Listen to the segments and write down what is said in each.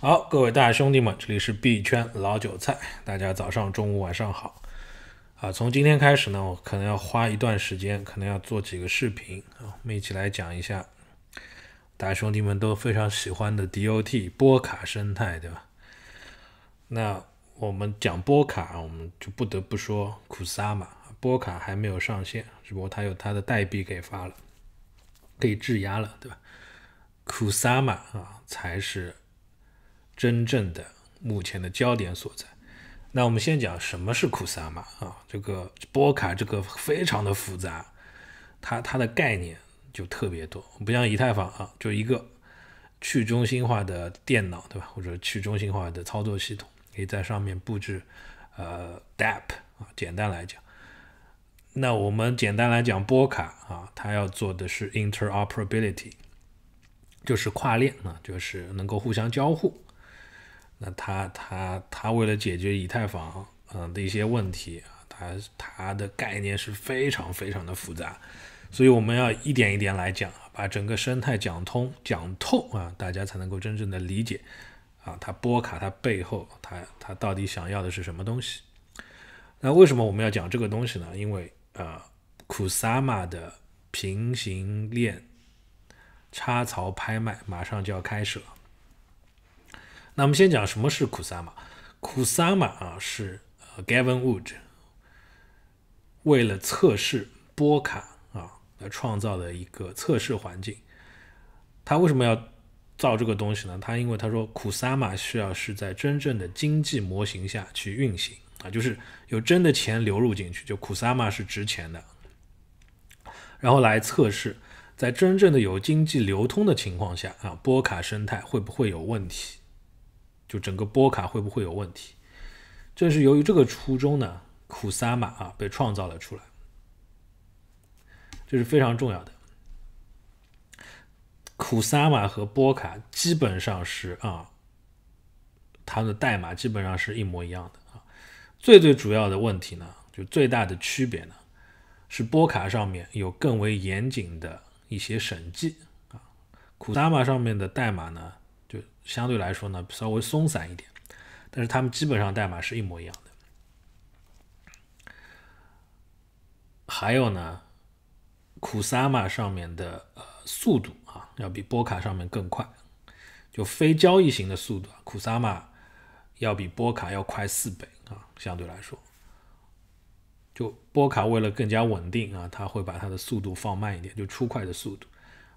好，各位大兄弟们，这里是币圈老韭菜。大家早上、中午、晚上好。啊，从今天开始呢，我可能要花一段时间，可能要做几个视频啊，我们一起来讲一下，大兄弟们都非常喜欢的 DOT 波卡生态，对吧？那我们讲波卡，我们就不得不说库萨玛，波卡还没有上线，只不过它有它的代币给发了，可以质押了，对吧？库萨玛啊，才是。真正的目前的焦点所在。那我们先讲什么是库萨马啊？这个波卡这个非常的复杂，它它的概念就特别多，不像以太坊啊，就一个去中心化的电脑对吧？或者去中心化的操作系统，可以在上面布置呃 DAP 啊。简单来讲，那我们简单来讲波卡啊，它要做的是 interoperability，就是跨链啊，就是能够互相交互。那他他他为了解决以太坊嗯的一些问题啊，他他的概念是非常非常的复杂，所以我们要一点一点来讲，把整个生态讲通讲透啊，大家才能够真正的理解啊，它波卡它背后它它到底想要的是什么东西？那为什么我们要讲这个东西呢？因为呃库萨玛的平行链插槽拍卖马上就要开始了。那我们先讲什么是 kusama。kusama 啊是 Gavin Wood 为了测试波卡啊而创造的一个测试环境。他为什么要造这个东西呢？他因为他说 kusama 需要是在真正的经济模型下去运行啊，就是有真的钱流入进去，就 kusama 是值钱的。然后来测试在真正的有经济流通的情况下啊，波卡生态会不会有问题？就整个波卡会不会有问题？正是由于这个初衷呢，库萨玛啊被创造了出来，这是非常重要的。库萨玛和波卡基本上是啊，它的代码基本上是一模一样的啊。最最主要的问题呢，就最大的区别呢，是波卡上面有更为严谨的一些审计啊，库萨玛上面的代码呢。相对来说呢，稍微松散一点，但是他们基本上代码是一模一样的。还有呢，库萨玛上面的呃速度啊，要比波卡上面更快，就非交易型的速度，库萨玛要比波卡要快四倍啊。相对来说，就波卡为了更加稳定啊，他会把它的速度放慢一点，就出快的速度。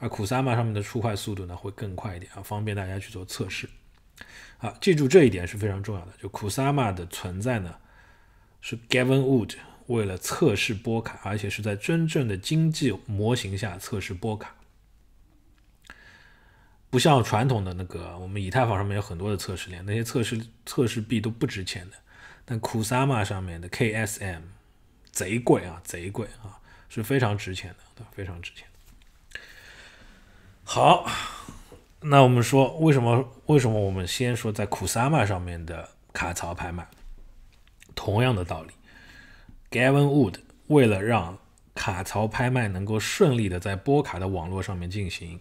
而 Kusama 上面的出块速度呢会更快一点啊，方便大家去做测试。啊，记住这一点是非常重要的。就 Kusama 的存在呢，是 Gavin Wood 为了测试波卡，而且是在真正的经济模型下测试波卡。不像传统的那个，我们以太坊上面有很多的测试链，那些测试测试币都不值钱的。但 Kusama 上面的 KSM 贼贵啊，贼贵啊，是非常值钱的，对，非常值钱。好，那我们说为什么？为什么我们先说在 Kusama 上面的卡槽拍卖？同样的道理，Gavin Wood 为了让卡槽拍卖能够顺利的在波卡的网络上面进行，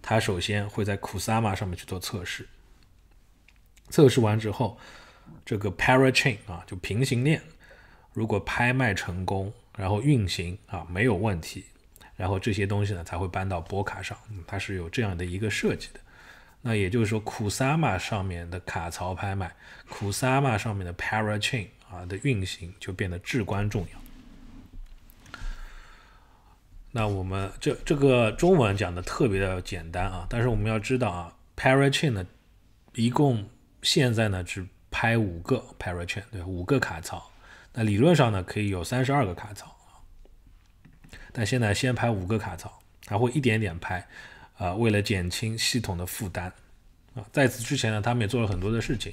他首先会在 Kusama 上面去做测试。测试完之后，这个 p a r a Chain 啊，就平行链，如果拍卖成功，然后运行啊，没有问题。然后这些东西呢才会搬到波卡上，它是有这样的一个设计的。那也就是说，kusama 上面的卡槽拍卖，kusama 上面的 Para Chain 啊的运行就变得至关重要。那我们这这个中文讲的特别的简单啊，但是我们要知道啊，Para Chain 呢，一共现在呢只拍五个 Para Chain，对，五个卡槽。那理论上呢可以有三十二个卡槽。但现在先排五个卡槽，它会一点点排，啊，为了减轻系统的负担，啊，在此之前呢，他们也做了很多的事情。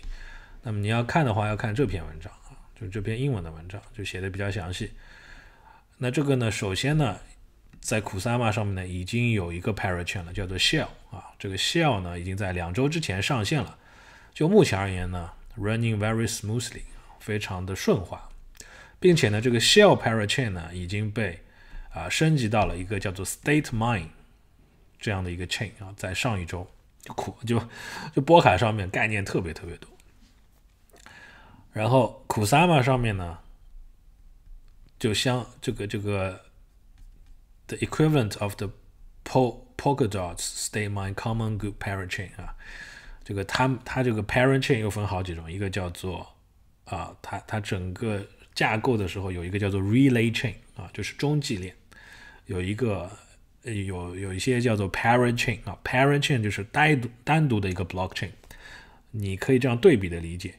那么你要看的话，要看这篇文章啊，就是这篇英文的文章，就写的比较详细。那这个呢，首先呢，在 Kusama 上面呢，已经有一个 Parachain 了，叫做 Shel l 啊，这个 Shel l 呢，已经在两周之前上线了。就目前而言呢，running very smoothly，非常的顺滑，并且呢，这个 Shel Parachain 呢，已经被啊，升级到了一个叫做 State Mine 这样的一个 chain 啊，在上一周，库就就波卡上面概念特别特别多，然后 Kusama 上面呢，就像这个这个 t h equivalent e of the Polkadots State Mine Common Good Parent Chain 啊，这个它它这个 Parent Chain 又分好几种，一个叫做啊它它整个架构的时候有一个叫做 Relay Chain 啊，就是中继链。有一个呃有有一些叫做 parent chain 啊，parent chain 就是单独单独的一个 blockchain，你可以这样对比的理解，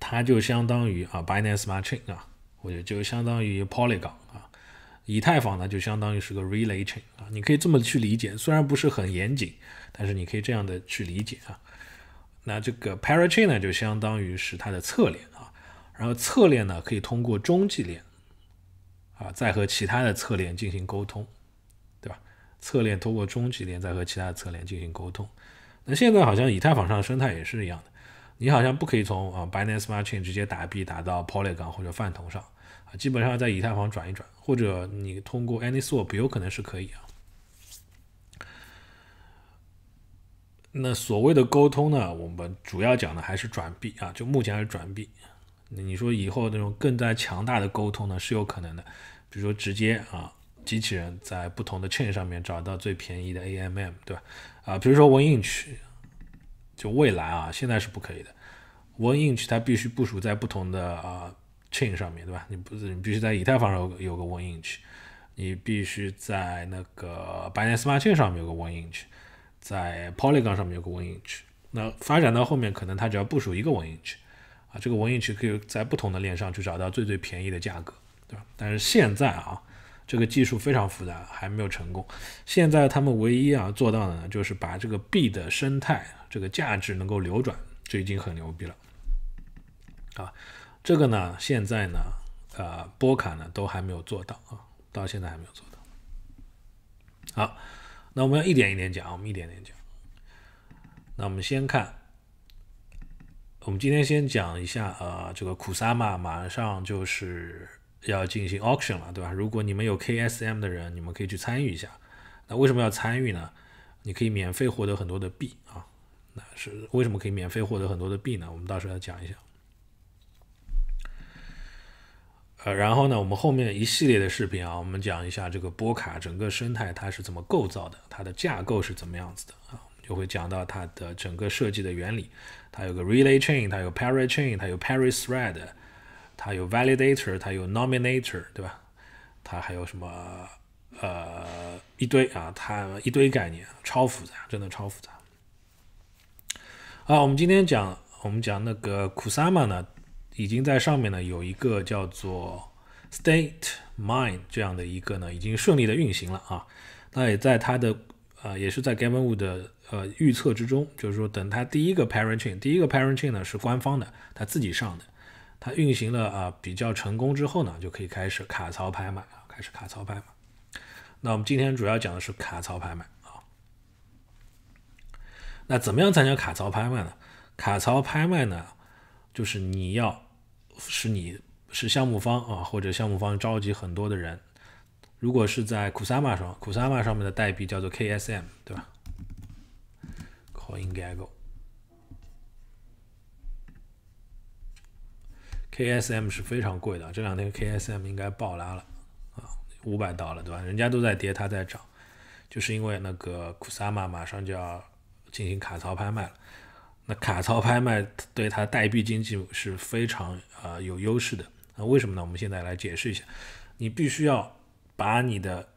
它就相当于啊，binance smart chain 啊，或者就相当于 polygon 啊，以太坊呢就相当于是个 relay chain 啊，你可以这么去理解，虽然不是很严谨，但是你可以这样的去理解啊。那这个 p a r a chain 呢就相当于是它的侧链啊，然后侧链呢可以通过中继链。啊，再和其他的侧链进行沟通，对吧？侧链通过中继链再和其他的侧链进行沟通。那现在好像以太坊上的生态也是一样的，你好像不可以从啊，Binance Smart Chain 直接打币打到 Polygon 或者饭桶上啊，基本上在以太坊转一转，或者你通过 AnySwap 有可能是可以啊。那所谓的沟通呢，我们主要讲的还是转币啊，就目前还是转币。你说以后那种更加强大的沟通呢，是有可能的。比如说直接啊，机器人在不同的 chain 上面找到最便宜的 AMM，对吧？啊，比如说 i n i n c h 就未来啊，现在是不可以的。i n i n c h 它必须部署在不同的啊 chain 上面，对吧？你不是你必须在以太坊上有个 i n i n c h 你必须在那个百年 smart chain 上面有个 i n i n c h 在 polygon 上面有个 i n i n c h 那发展到后面，可能它只要部署一个 i n i n c h 啊，这个文艺区可以在不同的链上去找到最最便宜的价格，对吧？但是现在啊，这个技术非常复杂，还没有成功。现在他们唯一啊做到的呢，就是把这个币的生态这个价值能够流转，这已经很牛逼了。啊，这个呢，现在呢，呃，波卡呢都还没有做到啊，到现在还没有做到。好，那我们要一点一点讲，我们一点一点讲。那我们先看。我们今天先讲一下，呃，这个库萨马马上就是要进行 auction 了，对吧？如果你们有 KSM 的人，你们可以去参与一下。那为什么要参与呢？你可以免费获得很多的币啊！那是为什么可以免费获得很多的币呢？我们到时候要讲一下。呃，然后呢，我们后面一系列的视频啊，我们讲一下这个波卡整个生态它是怎么构造的，它的架构是怎么样子的啊。就会讲到它的整个设计的原理，它有个 relay chain，它有 p a r i y chain，它有 parity thread，它有 validator，它有 nominator，对吧？它还有什么呃一堆啊，它一堆概念，超复杂，真的超复杂。啊，我们今天讲，我们讲那个 kusama 呢，已经在上面呢有一个叫做 state mine 这样的一个呢，已经顺利的运行了啊。那也在它的呃，也是在 Gavenwood 的。呃，预测之中，就是说，等它第一个 parent chain，第一个 parent chain 呢是官方的，它自己上的，它运行了啊比较成功之后呢，就可以开始卡槽拍卖啊，开始卡槽拍卖。那我们今天主要讲的是卡槽拍卖啊。那怎么样参加卡槽拍卖呢？卡槽拍卖呢，就是你要，是你是项目方啊，或者项目方召集很多的人，如果是在 Kusama 上，Kusama 上面的代币叫做 KSM，对吧？我应该够。KSM 是非常贵的，这两天 KSM 应该暴拉了啊，五百刀了，对吧？人家都在跌，它在涨，就是因为那个库萨玛马上就要进行卡槽拍卖了。那卡槽拍卖对它代币经济是非常呃有优势的。那为什么呢？我们现在来解释一下，你必须要把你的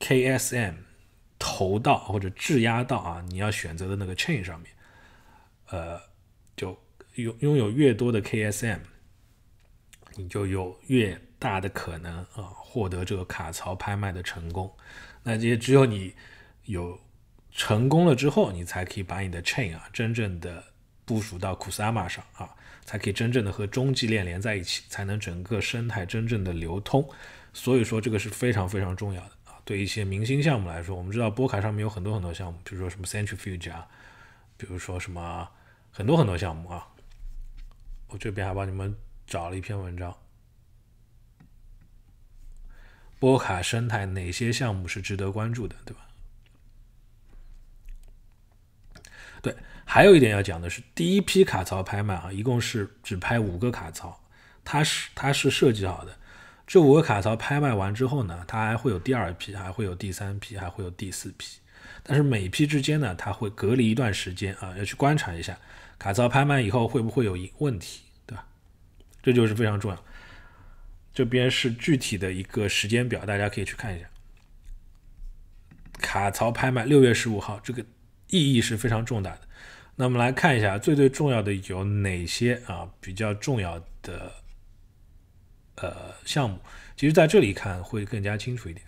KSM。投到或者质押到啊，你要选择的那个 chain 上面，呃，就拥拥有越多的 KSM，你就有越大的可能啊获得这个卡槽拍卖的成功。那这些只有你有成功了之后，你才可以把你的 chain 啊真正的部署到 Kusama 上啊，才可以真正的和中继链连在一起，才能整个生态真正的流通。所以说这个是非常非常重要的。对一些明星项目来说，我们知道波卡上面有很多很多项目，比如说什么 Centrifuge 啊，比如说什么很多很多项目啊。我这边还帮你们找了一篇文章，波卡生态哪些项目是值得关注的，对吧？对，还有一点要讲的是，第一批卡槽拍卖啊，一共是只拍五个卡槽，它是它是设计好的。这五个卡槽拍卖完之后呢，它还会有第二批，还会有第三批，还会有第四批。但是每批之间呢，它会隔离一段时间啊，要去观察一下卡槽拍卖以后会不会有一问题，对吧？这就是非常重要。这边是具体的一个时间表，大家可以去看一下。卡槽拍卖六月十五号，这个意义是非常重大的。那我们来看一下最最重要的有哪些啊？比较重要的。呃，项目，其实在这里看会更加清楚一点。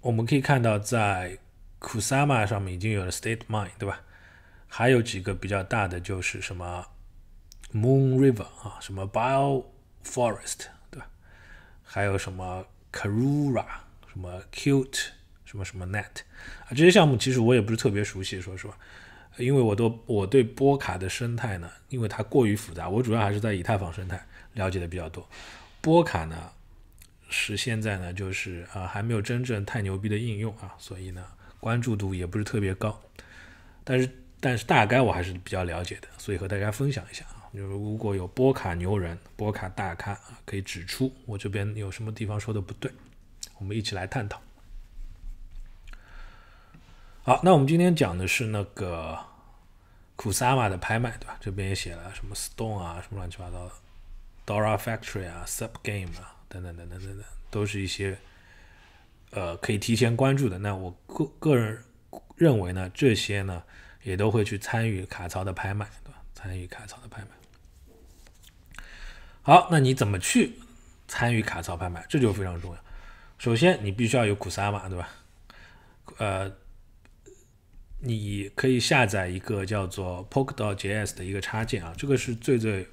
我们可以看到，在 Kusama 上面已经有了 State Mine，对吧？还有几个比较大的就是什么 Moon River 啊，什么 Bio Forest，对吧？还有什么 Carura，什么 Cute，什么什么 Net 啊，这些项目其实我也不是特别熟悉，说实话。因为我都我对波卡的生态呢，因为它过于复杂，我主要还是在以太坊生态了解的比较多。波卡呢，是现在呢就是啊还没有真正太牛逼的应用啊，所以呢关注度也不是特别高。但是但是大概我还是比较了解的，所以和大家分享一下啊，就是如果有波卡牛人、波卡大咖啊，可以指出我这边有什么地方说的不对，我们一起来探讨。好，那我们今天讲的是那个库萨玛的拍卖，对吧？这边也写了什么 stone 啊，什么乱七八糟的，Dora Factory 啊，Subgame 啊，等等等等等等，都是一些呃可以提前关注的。那我个个人认为呢，这些呢也都会去参与卡槽的拍卖，对吧？参与卡槽的拍卖。好，那你怎么去参与卡槽拍卖？这就非常重要。首先，你必须要有库萨玛，对吧？呃。你可以下载一个叫做 Pocket.js 的一个插件啊，这个是最最，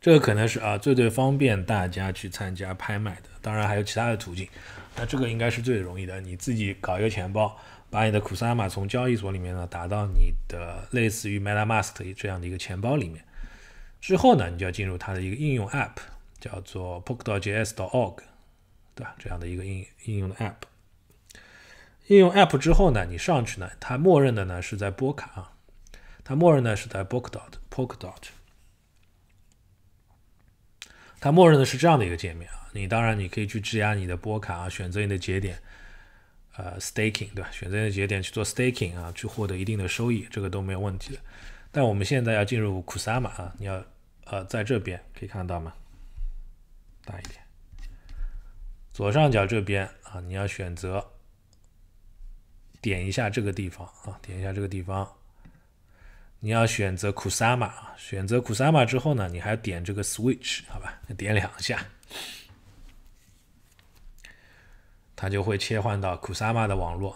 这个可能是啊最最方便大家去参加拍卖的。当然还有其他的途径，那这个应该是最容易的。你自己搞一个钱包，把你的库萨玛从交易所里面呢，打到你的类似于 MetaMask 这样的一个钱包里面。之后呢，你就要进入它的一个应用 App，叫做 pokdjs.org，对吧？这样的一个应应用的 App。应用 App 之后呢，你上去呢，它默认的呢是在波卡啊，它默认呢是在 p o k d o t p o k d o t 它默认的是这样的一个界面啊。你当然你可以去质押你的波卡啊，选择你的节点，呃，staking 对吧？选择你的节点去做 staking 啊，去获得一定的收益，这个都没有问题的。但我们现在要进入库 u s a m a 啊，你要呃在这边可以看到吗？大一点，左上角这边啊，你要选择点一下这个地方啊，点一下这个地方，你要选择库 u s a m a 啊，选择库 u s a m a 之后呢，你还点这个 Switch，好吧，点两下，它就会切换到 Kusama 的网络。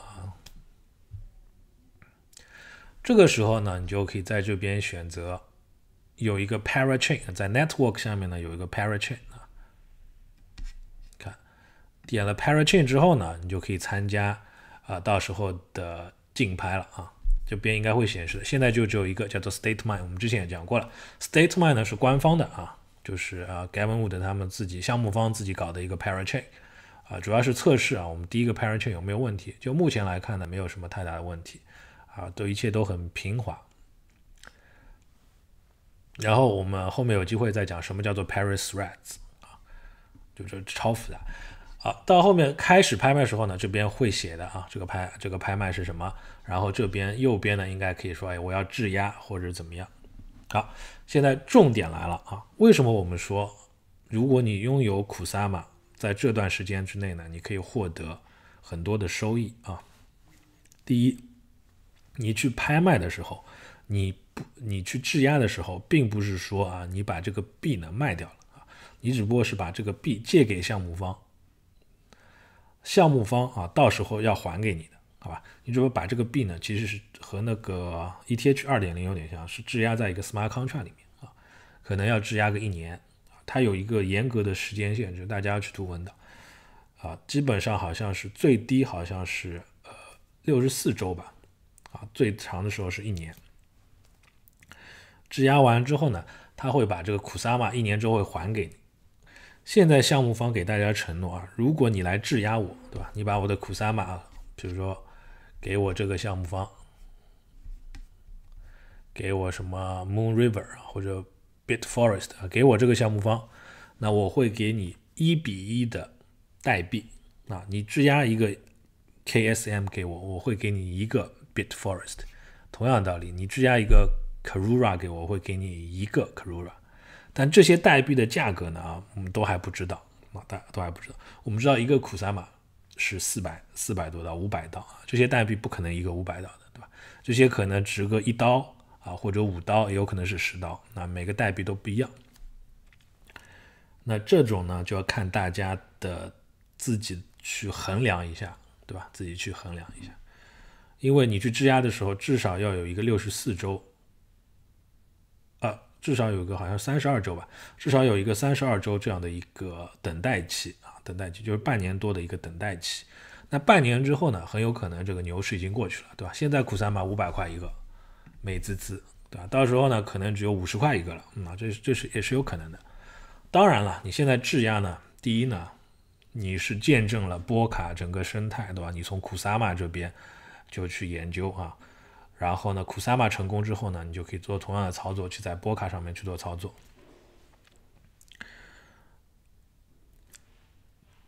这个时候呢，你就可以在这边选择有一个 parachain，在 network 下面呢有一个 parachain。啊。看，点了 parachain 之后呢，你就可以参加啊，到时候的竞拍了啊。这边应该会显示，现在就只有一个叫做 state mine。我们之前也讲过了，state mine 呢是官方的啊，就是啊 Gavin Wood 他们自己项目方自己搞的一个 parachain。啊，主要是测试啊，我们第一个 parachain 有没有问题？就目前来看呢，没有什么太大的问题。啊，都一切都很平滑。然后我们后面有机会再讲什么叫做 Paris Reds 啊，就这超复杂。好，到后面开始拍卖的时候呢，这边会写的啊，这个拍这个拍卖是什么？然后这边右边呢，应该可以说，哎，我要质押或者怎么样。好，现在重点来了啊，为什么我们说，如果你拥有苦萨玛，在这段时间之内呢，你可以获得很多的收益啊？第一。你去拍卖的时候，你不你去质押的时候，并不是说啊，你把这个币呢卖掉了啊，你只不过是把这个币借给项目方，项目方啊，到时候要还给你的，好吧？你只不过把这个币呢，其实是和那个 ETH 二点零有点像，是质押在一个 smart contract 里面啊，可能要质押个一年它有一个严格的时间限制，大家要去读文档啊，基本上好像是最低好像是呃六十四周吧。啊，最长的时候是一年。质押完之后呢，他会把这个库萨玛一年之后会还给你。现在项目方给大家承诺啊，如果你来质押我，对吧？你把我的库萨玛，比如说给我这个项目方，给我什么 Moon River 啊或者 Bit Forest 啊，给我这个项目方，那我会给你一比一的代币啊。你质押一个 KSM 给我，我会给你一个。Bitforest，同样道理，你质押一个 Carura 给我，我会给你一个 Carura。但这些代币的价格呢？我们都还不知道啊，大家都还不知道。我们知道一个库萨马是四百四百多刀，五百刀啊。这些代币不可能一个五百刀的，对吧？这些可能值个一刀啊，或者五刀，也有可能是十刀。那每个代币都不一样。那这种呢，就要看大家的自己去衡量一下，对吧？自己去衡量一下。因为你去质押的时候，至少要有一个六十四周，啊，至少有一个好像三十二周吧，至少有一个三十二周这样的一个等待期啊，等待期就是半年多的一个等待期。那半年之后呢，很有可能这个牛市已经过去了，对吧？现在库萨玛五百块一个，美滋滋，对吧？到时候呢，可能只有五十块一个了，啊，这这是也是有可能的。当然了，你现在质押呢，第一呢，你是见证了波卡整个生态，对吧？你从苦萨玛这边。就去研究啊，然后呢，kusama 成功之后呢，你就可以做同样的操作，去在波卡上面去做操作。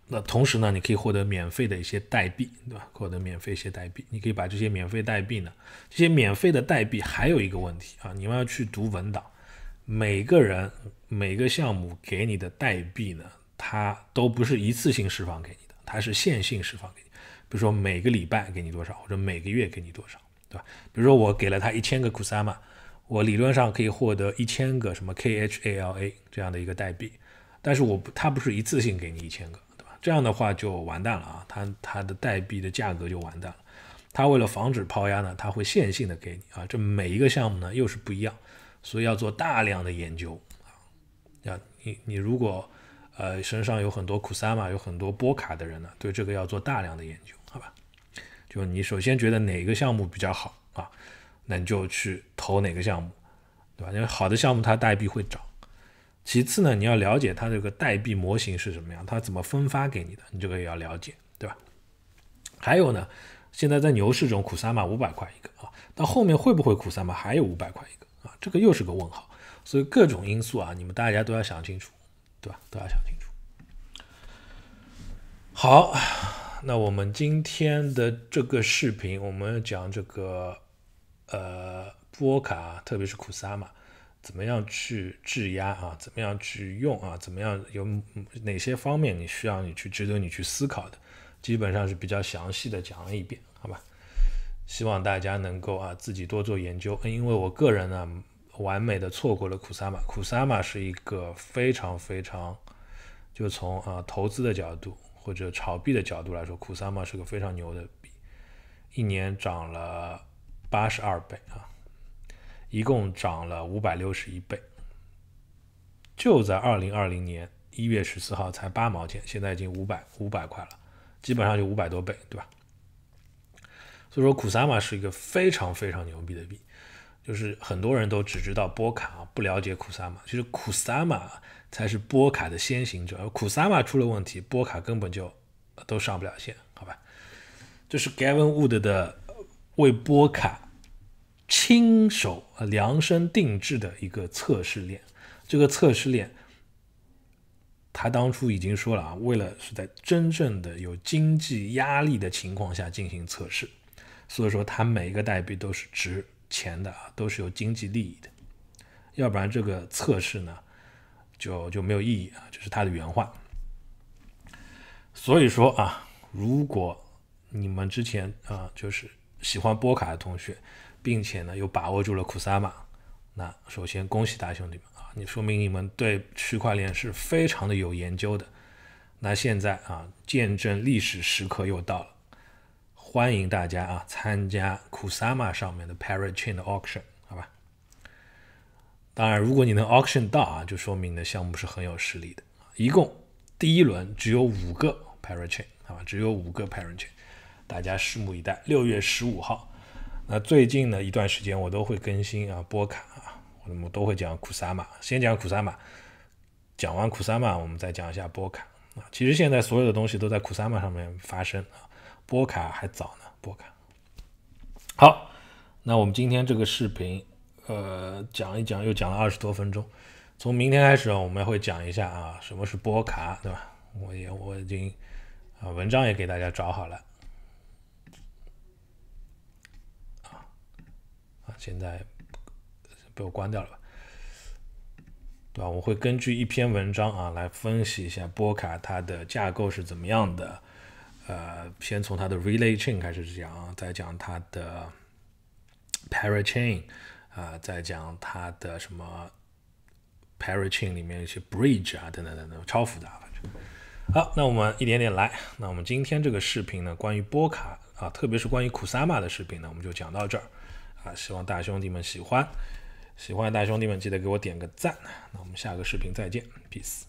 那同时呢，你可以获得免费的一些代币，对吧？获得免费一些代币，你可以把这些免费代币呢，这些免费的代币，还有一个问题啊，你们要去读文档，每个人每个项目给你的代币呢，它都不是一次性释放给你的，它是线性释放给。比如说每个礼拜给你多少，或者每个月给你多少，对吧？比如说我给了他一千个 kusama，我理论上可以获得一千个什么 khala 这样的一个代币，但是我不，它不是一次性给你一千个，对吧？这样的话就完蛋了啊，它它的代币的价格就完蛋了。它为了防止抛压呢，它会线性的给你啊，这每一个项目呢又是不一样，所以要做大量的研究啊。你你如果呃身上有很多 kusama，有很多波卡的人呢，对这个要做大量的研究。好吧，就是你首先觉得哪个项目比较好啊，那你就去投哪个项目，对吧？因为好的项目它代币会涨。其次呢，你要了解它这个代币模型是什么样，它怎么分发给你的，你这个也要了解，对吧？还有呢，现在在牛市中，苦三马五百块一个啊，到后面会不会苦三马还有五百块一个啊？这个又是个问号。所以各种因素啊，你们大家都要想清楚，对吧？都要想清楚。好。那我们今天的这个视频，我们讲这个，呃，波卡，特别是库萨玛，怎么样去质押啊？怎么样去用啊？怎么样有哪些方面你需要你去值得你去思考的？基本上是比较详细的讲了一遍，好吧？希望大家能够啊自己多做研究，因为我个人呢，完美的错过了库萨玛。库萨玛是一个非常非常，就从啊投资的角度。或者炒币的角度来说，库萨玛是个非常牛的币，一年涨了八十二倍啊，一共涨了五百六十一倍。就在二零二零年一月十四号才八毛钱，现在已经五百五百块了，基本上就五百多倍，对吧？所以说库萨玛是一个非常非常牛逼的币，就是很多人都只知道波卡啊，不了解库萨玛，其实库萨马。才是波卡的先行者，而库萨马出了问题，波卡根本就都上不了线，好吧？这是 Gavin Wood 的为波卡亲手量身定制的一个测试链，这个测试链他当初已经说了啊，为了是在真正的有经济压力的情况下进行测试，所以说他每一个代币都是值钱的啊，都是有经济利益的，要不然这个测试呢？就就没有意义啊！这是他的原话。所以说啊，如果你们之前啊就是喜欢波卡的同学，并且呢又把握住了库萨玛，那首先恭喜大兄弟们啊！你说明你们对区块链是非常的有研究的。那现在啊，见证历史时刻又到了，欢迎大家啊参加库萨玛上面的 Parachain 的 Auction。当然，如果你能 auction 到啊，就说明你的项目是很有实力的一共第一轮只有五个 p a r a n t chain，好吧，只有五个 p a r a n t chain，大家拭目以待。六月十五号，那最近呢一段时间我都会更新啊，波卡啊，我们都会讲 k u s a m a 先讲 k u s a m a 讲完 k u s a m a 我们再讲一下波卡啊。其实现在所有的东西都在 k u s a m a 上面发生啊，波卡还早呢，波卡。好，那我们今天这个视频。呃，讲一讲又讲了二十多分钟。从明天开始啊，我们会讲一下啊，什么是波卡，对吧？我也我已经啊，文章也给大家找好了。啊现在被我关掉了，吧？对吧？我会根据一篇文章啊，来分析一下波卡它的架构是怎么样的。呃，先从它的 relay chain 开始讲啊，再讲它的 parachain。啊，在讲它的什么 p a r a chain 里面一些 bridge 啊，等等等等，超复杂，反正。好，那我们一点点来。那我们今天这个视频呢，关于波卡啊，特别是关于库萨玛的视频呢，我们就讲到这儿。啊，希望大兄弟们喜欢，喜欢的大兄弟们记得给我点个赞。那我们下个视频再见，peace。